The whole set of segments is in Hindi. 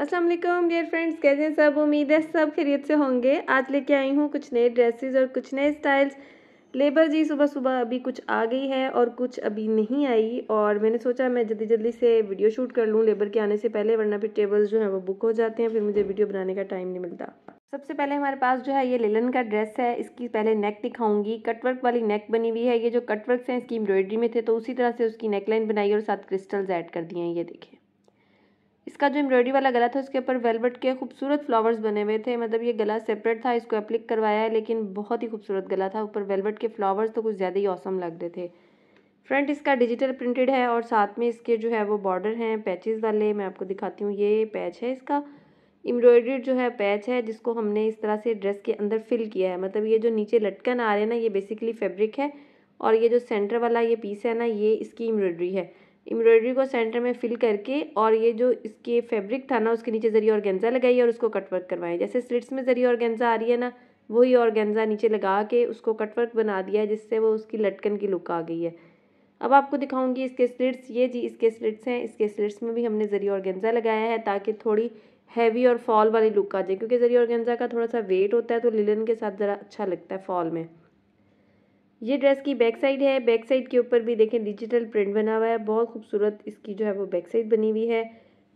असल डियर फ्रेंड्स कैसे हैं सब उम्मीद है सब खैरियत से होंगे आज लेके आई हूँ कुछ नए ड्रेसेस और कुछ नए स्टाइल्स लेबर जी सुबह सुबह अभी कुछ आ गई है और कुछ अभी नहीं आई और मैंने सोचा मैं जल्दी जल्दी से वीडियो शूट कर लूँ लेबर के आने से पहले वरना फिर टेबल्स जो है वो बुक हो जाते हैं फिर मुझे वीडियो बनाने का टाइम नहीं मिलता सबसे पहले हमारे पास जो है ये लेलन का ड्रेस है इसकी पहले नेक दिखाऊंगी कटवर्क वाली नेक बनी हुई है ये जो कटवर्क है इसकी एम्ब्रॉयडरी में थे तो उसी तरह से उसकी नेकलाइन बनाई और साथ क्रिस्टल्स ऐड कर दिए हैं ये देखें इसका जो एम्ब्रॉयडरी वाला गला था उसके ऊपर वेलवेट के खूबसूरत फ्लावर्स बने हुए थे मतलब ये गला सेपरेट था इसको अप्लिक करवाया है लेकिन बहुत ही खूबसूरत गला था ऊपर वेलवेट के फ्लावर्स तो कुछ ज़्यादा ही औसम लग रहे थे फ्रंट इसका डिजिटल प्रिंटेड है और साथ में इसके जो है वो बॉर्डर हैं पैचेज वाले मैं आपको दिखाती हूँ ये पैच है इसका एम्ब्रॉयडरी जो है पैच है जिसको हमने इस तरह से ड्रेस के अंदर फिल किया है मतलब ये जो नीचे लटकन आ रहे हैं ना ये बेसिकली फैब्रिक है और ये जो सेंटर वाला ये पीस है ना ये इसकी एम्ब्रॉयडरी है एम्ब्रॉयडरी को सेंटर में फिल करके और ये जो इसके फैब्रिक था ना उसके नीचे जरिए ऑर्गेन्जा लगाइए और उसको कटवर्क करवाएं जैसे स्लिट्स में जरिए गेंजा आ रही है ना वही गेंजा नीचे लगा के उसको कटवर्क बना दिया है जिससे वो उसकी लटकन की लुक आ गई है अब आपको दिखाऊंगी इसके स्लिट्स ये जी इसके स्लिट्स हैं इसके स्लिट्स में भी हमने जरिए गेंजा लगाया है ताकि थोड़ी हैवी और फॉल वाली लुक आ जाए क्योंकि जरिए गेंजा का थोड़ा सा वेट होता है तो लिलन के साथ ज़रा अच्छा लगता है फॉल में ये ड्रेस की बैक साइड है बैक साइड के ऊपर भी देखें डिजिटल प्रिंट बना हुआ है बहुत खूबसूरत इसकी जो है वो बैक साइड बनी हुई है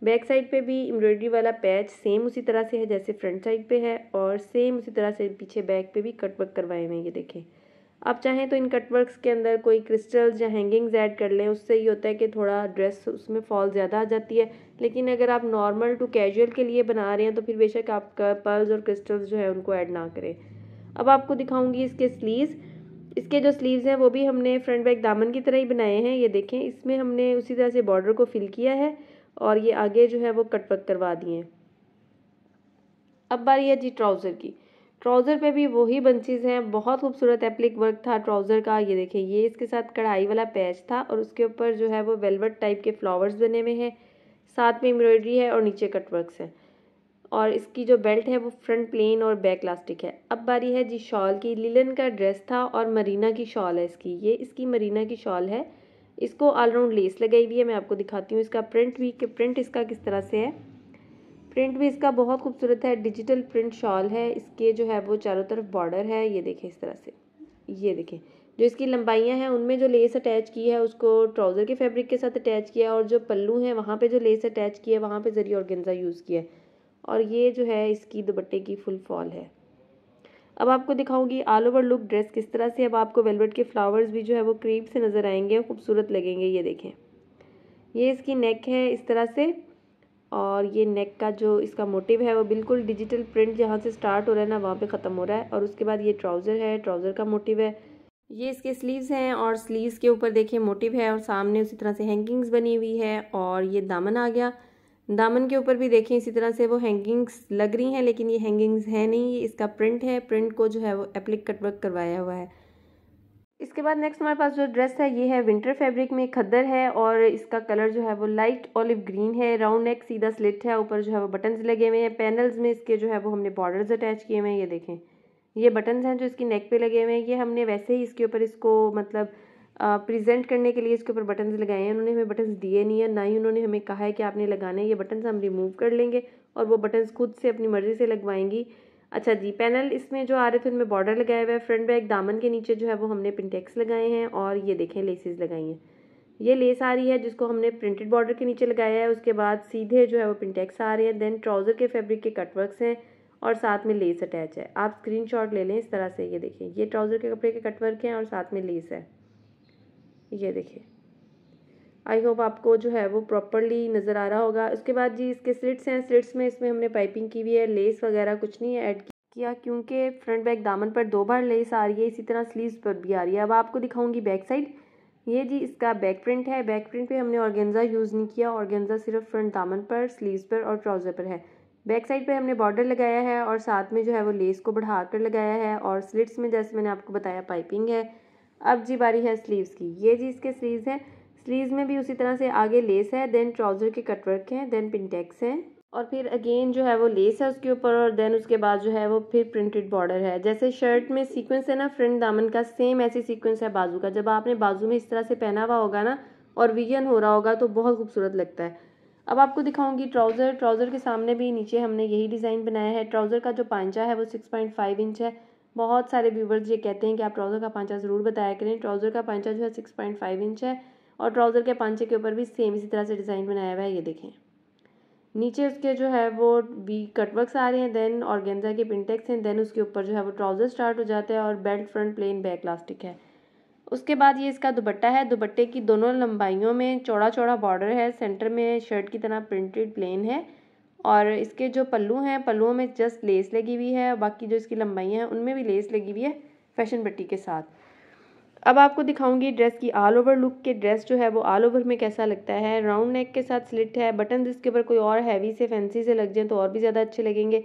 बैक साइड पे भी एम्ब्रॉयडरी वाला पैच सेम उसी तरह से है जैसे फ्रंट साइड पे है और सेम उसी तरह से पीछे बैक पे भी कटवर्क करवाए हुए हैं ये देखें आप चाहें तो इन कटवर्क्स के अंदर कोई क्रिस्टल्स या हैंगिंग्स ऐड कर लें उससे ये होता है कि थोड़ा ड्रेस उसमें फॉल ज़्यादा आ जाती है लेकिन अगर आप नॉर्मल टू कैजुअल के लिए बना रहे हैं तो फिर बेशक आपका पर्ल्स और क्रिस्टल्स जो है उनको ऐड ना करें अब आपको दिखाऊंगी इसके स्लीव्स इसके जो स्लीव्स हैं वो भी हमने फ्रंट बैक दामन की तरह ही बनाए हैं ये देखें इसमें हमने उसी तरह से बॉर्डर को फिल किया है और ये आगे जो है वो कट वर्क करवा दिए हैं अब बारी है जी ट्राउज़र की ट्राउज़र पे भी वही बंचेज़ हैं बहुत खूबसूरत एप्लिक वर्क था ट्राउज़र का ये देखें ये इसके साथ कढ़ाई वाला पैच था और उसके ऊपर जो है वो वेलवेट टाइप के फ्लावर्स बने हुए हैं साथ में एम्ब्रॉयडरी है और नीचे कटवर्कस हैं और इसकी जो बेल्ट है वो फ्रंट प्लेन और बैक लास्टिक है अब बारी है जी शॉल की लिलन का ड्रेस था और मरीना की शॉल है इसकी ये इसकी मरीना की शॉल है इसको ऑलराउंड लेस लगाई हुई है मैं आपको दिखाती हूँ इसका प्रिंट भी कि प्रिंट इसका किस तरह से है प्रिंट भी इसका बहुत खूबसूरत है डिजिटल प्रिंट शॉल है इसके जो है वो चारों तरफ बॉर्डर है ये देखें इस तरह से ये देखें जो इसकी लंबाइयाँ हैं उनमें जो लेस अटैच की है उसको ट्राउज़र के फैब्रिक के साथ अटैच किया है और जो पल्लू हैं वहाँ पे जो लेस अटैच की है वहाँ पे जरिए और यूज़ किया है और ये जो है इसकी दुपट्टे की फुल फॉल है अब आपको दिखाऊंगी ऑल ओवर लुक ड्रेस किस तरह से अब आपको वेलवेट के फ्लावर्स भी जो है वो क्रीम से नज़र आएंगे खूबसूरत लगेंगे ये देखें ये इसकी नेक है इस तरह से और ये नेक का जो इसका मोटिव है वो बिल्कुल डिजिटल प्रिंट जहाँ से स्टार्ट हो रहा है ना वहाँ पे ख़त्म हो रहा है और उसके बाद ये ट्राउज़र है ट्राउज़र का मोटिव है ये इसके स्लीव्स हैं और स्लीव्स के ऊपर देखिए मोटिव है और सामने उसी तरह से हैंगिंग्स बनी हुई है और ये दामन आ गया दामन के ऊपर भी देखें इसी तरह से वो हैंगिंग्स लग रही हैं लेकिन ये हैंगिंग्स है नहीं ये इसका प्रिंट है प्रिंट को जो है वो एप्लिक कटवर्क करवाया हुआ है इसके बाद नेक्स्ट हमारे पास जो ड्रेस है ये है विंटर फैब्रिक में खद्दर है और इसका कलर जो है वो लाइट ऑलिव ग्रीन है राउंड नेक सीधा स्लिट है ऊपर जो है वो बटन्स लगे हुए हैं पैनल्स में इसके जो है वो हमने बॉर्डर्स अटैच किए हुए हैं ये देखें ये बटन्स हैं जो इसकी नेक पे लगे हुए हैं ये हमने वैसे ही इसके ऊपर इसको मतलब प्रेजेंट करने के लिए इसके ऊपर बटन्स लगाए हैं उन्होंने हमें बटन्स दिए नहीं है ना ही उन्होंने हमें कहा है कि आपने लगाने ये बटन्स हम रिमूव कर लेंगे और वो बटन्स खुद से अपनी मर्ज़ी से लगवाएंगी अच्छा जी पैनल इसमें जो आ रहे थे उनमें बॉर्डर लगाया हुआ है फ्रंट बैक दामन के नीचे जो है वो हमने पिंटेक्स लगाए हैं और ये देखें लेसेस लगाई हैं ये लेस आ रही है जिसको हमने प्रिंटेड बॉर्डर के नीचे लगाया है उसके बाद सीधे जो है वो पिंटेक्स आ रहे हैं देन ट्राउज़र के फैब्रिक के कटवर्क्स हैं और साथ में लेस अटैच है आप स्क्रीनशॉट ले लें इस तरह से ये देखें ये ट्राउज़र के कपड़े के कटवर्क हैं और साथ में लेस है ये देखिए आई होप आपको जो है वो प्रॉपरली नज़र आ रहा होगा उसके बाद जी इसके स्लिट्स हैं स्लिट्स में इसमें हमने पाइपिंग की हुई है लेस वगैरह कुछ नहीं है ऐड किया क्योंकि फ्रंट बैक दामन पर दो बार लेस आ रही है इसी तरह स्लीव्स पर भी आ रही है अब आपको दिखाऊंगी बैक साइड ये जी इसका बैक प्रिंट है बैक प्रिंट पर हमने ऑर्गेंजा यूज़ नहीं किया ऑर्गेंजा सिर्फ फ्रंट दामन पर स्लीव्स पर और ट्राउज़र पर है बैक साइड पर हमने बॉर्डर लगाया है और साथ में जो है वो लेस को बढ़ा कर लगाया है और स्लिट्स में जैसे मैंने आपको बताया पाइपिंग है अब जी बारी है स्लीव्स की ये जी इसके स्लीव्स हैं स्लीव्स में भी उसी तरह से आगे लेस है देन ट्राउज़र के कटवर्क हैं देन पिनटेक्स हैं और फिर अगेन जो है वो लेस है उसके ऊपर और देन उसके बाद जो है वो फिर प्रिंटेड बॉर्डर है जैसे शर्ट में सीक्वेंस है ना फ्रंट दामन का सेम ऐसी सीक्वेंस है बाजू का जब आपने बाजू में इस तरह से पहना हुआ होगा ना और विजन हो रहा होगा तो बहुत खूबसूरत लगता है अब आपको दिखाऊंगी ट्राउज़र ट्राउज़र के सामने भी नीचे हमने यही डिज़ाइन बनाया है ट्राउज़र का जो पांचा है वो सिक्स पॉइंट फाइव इंच है बहुत सारे व्यूवर्स ये कहते हैं कि आप ट्राउज़र का पांचा ज़रूर बताया करें ट्राउज़र का पांचा जो है सिक्स पॉइंट फाइव इंच है और ट्राउज़र के पांचे के ऊपर भी सेम इसी तरह से डिज़ाइन बनाया हुआ है ये देखें नीचे उसके जो है वो बी कटवर्क्स आ रहे हैं देन और गेंजा के पिंटेक्स हैं देन उसके ऊपर जो है वो ट्राउज़र स्टार्ट हो जाता है और belt front plain back elastic है उसके बाद ये इसका दुपट्टा है दुपट्टे की दोनों लंबाइयों में चौड़ा चौड़ा बॉर्डर है सेंटर में शर्ट की तरह प्रिंटेड प्लेन है और इसके जो पल्लू हैं पल्लुओं में जस्ट लेस लगी हुई है बाकी जो इसकी लंबाई हैं उनमें भी लेस लगी हुई है फैशन पट्टी के साथ अब आपको दिखाऊंगी ड्रेस की ऑल ओवर लुक के ड्रेस जो है वो ऑल ओवर में कैसा लगता है राउंड नेक के साथ स्लिट है बटन इसके ऊपर कोई और हैवी से फैंसी से लग जाए तो और भी ज़्यादा अच्छे लगेंगे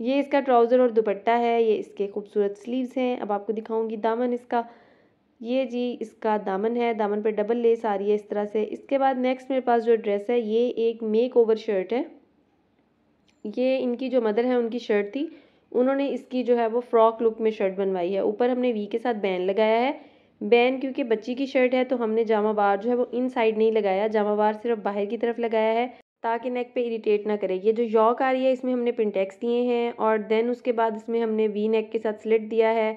ये इसका ट्राउज़र और दुपट्टा है ये इसके खूबसूरत स्लीव्स हैं अब आपको दिखाऊंगी दामन इसका ये जी इसका दामन है दामन पर डबल लेस आ रही है इस तरह से इसके बाद नेक्स्ट मेरे पास जो ड्रेस है ये एक मेक ओवर शर्ट है ये इनकी जो मदर है उनकी शर्ट थी उन्होंने इसकी जो है वो फ्रॉक लुक में शर्ट बनवाई है ऊपर हमने वी के साथ बैन लगाया है बैन क्योंकि बच्ची की शर्ट है तो हमने जामा बार जो है वो इन साइड नहीं लगाया जामा बार सिर्फ बाहर की तरफ लगाया है ताकि नेक पे इरिटेट ना करे ये जो यॉक आ रही है इसमें हमने पिंटेक्स दिए हैं और देन उसके बाद इसमें हमने वी नेक के साथ स्लिट दिया है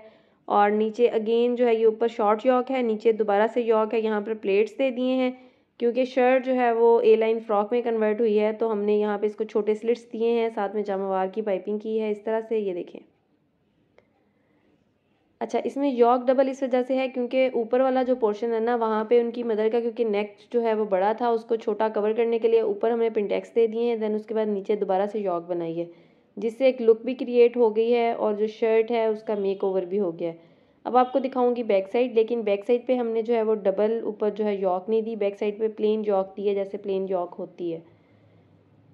और नीचे अगेन जो है ये ऊपर शॉर्ट यॉक है नीचे दोबारा से यॉक है यहाँ पर प्लेट्स दे दिए हैं क्योंकि शर्ट जो है वो ए लाइन फ्रॉक में कन्वर्ट हुई है तो हमने यहाँ पे इसको छोटे स्लिट्स दिए हैं साथ में जामावार की पाइपिंग की है इस तरह से ये देखें अच्छा इसमें यॉक डबल इस वजह से है क्योंकि ऊपर वाला जो पोर्शन है ना वहाँ पे उनकी मदर का क्योंकि नेक जो है वो बड़ा था उसको छोटा कवर करने के लिए ऊपर हमने पिंटेक्स दे दिए हैं दैन उसके बाद नीचे दोबारा से यॉक बनाई है जिससे एक लुक भी क्रिएट हो गई है और जो शर्ट है उसका मेक ओवर भी हो गया है अब आपको दिखाऊंगी बैक साइड लेकिन बैक साइड पे हमने जो है वो डबल ऊपर जो है यॉक नहीं दी बैक साइड पे प्लेन यॉक दी है जैसे प्लेन यॉक होती है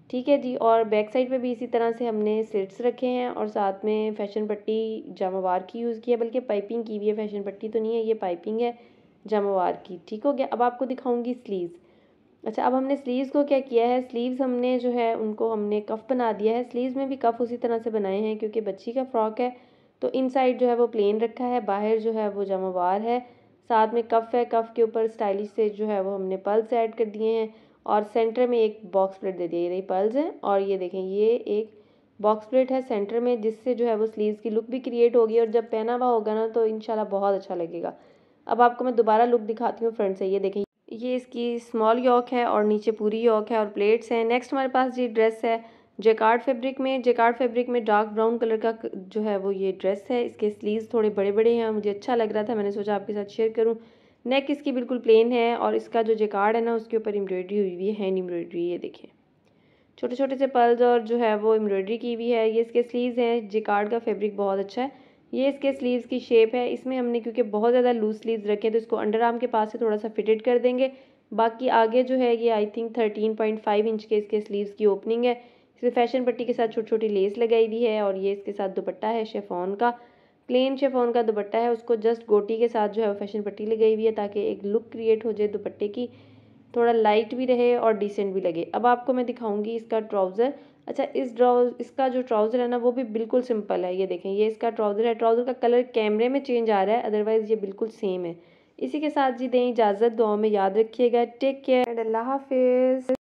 ठीक है जी और बैक साइड पे भी इसी तरह से हमने स्लिट्स रखे हैं और साथ में फैशन पट्टी जामावार की यूज़ की है बल्कि पाइपिंग की हुई है फैशन पट्टी तो नहीं है ये पाइपिंग है जामावार की ठीक हो गया अब आपको दिखाऊँगी स्लीव अच्छा अब हमने स्लीव्स को क्या किया है स्लीव्स हमने जो है उनको हमने कफ़ बना दिया है स्लीव्स में भी कफ़ उसी तरह से बनाए हैं क्योंकि बच्ची का फ्रॉक है तो इनसाइड जो है वो प्लेन रखा है बाहर जो है वो जमावार है साथ में कफ़ है कफ़ के ऊपर स्टाइलिश से जो है वो हमने पल्स ऐड कर दिए हैं और सेंटर में एक बॉक्स प्लेट दे दिया ये रही पल्स हैं और ये देखें ये एक बॉक्स प्लेट है सेंटर में जिससे जो है वो स्लीव्स की लुक भी क्रिएट होगी और जब पहना हुआ होगा ना तो इनशाला बहुत अच्छा लगेगा अब आपको मैं दोबारा लुक दिखाती हूँ फ्रंट से ये देखें ये इसकी स्मॉल यॉक है और नीचे पूरी यॉक है और प्लेट्स हैं नेक्स्ट हमारे पास जी ड्रेस है जेकार्ड फैब्रिक में जेकार्ड फैब्रिक में डार्क ब्राउन कलर का जो है वो ये ड्रेस है इसके स्लीव्स थोड़े बड़े बड़े हैं मुझे अच्छा लग रहा था मैंने सोचा आपके साथ शेयर करूँ नेक इसकी बिल्कुल प्लेन है और इसका जो जेकार्ड है ना उसके ऊपर एम्ब्रॉयडरी हुई हुई हैंड एम्ब्रॉयडरी ये देखें छोटे छोटे से पर्ल्स और जो है वो एम्ब्रॉयडरी की हुई है ये इसके स्लीव्स हैं जेकार्ड का फैब्रिक बहुत अच्छा है ये इसके स्लीव्स की शेप है इसमें हमने क्योंकि बहुत ज़्यादा लूज स्लीव्स रखे हैं तो इसको अंडर आर्म के पास से थोड़ा सा फिटेड कर देंगे बाकी आगे जो है ये I think thirteen point five inch के इसके स्लीव्स की ओपनिंग है इसमें फैशन पट्टी के साथ छोटी छोटी लेस लगाई हुई है और ये इसके साथ दुपट्टा है शेफोन का प्लेन शेफ़ोन का दुपट्टा है उसको जस्ट गोटी के साथ जो है वो फैशन पट्टी लगाई हुई है ताकि एक लुक क्रिएट हो जाए दुपट्टे की थोड़ा लाइट भी रहे और डिसेंट भी लगे अब आपको मैं दिखाऊंगी इसका ट्राउज़र अच्छा इस ड्राउज इसका जो ट्राउज़र है ना वो भी बिल्कुल सिंपल है ये देखें ये इसका ट्राउज़र है ट्राउज़र का कलर कैमरे में चेंज आ रहा है अदरवाइज़ ये बिल्कुल सेम है इसी के साथ जी दें इजाज़त दुआ में याद रखिएगा टेक केयर एंड अल्लाह हाफिज़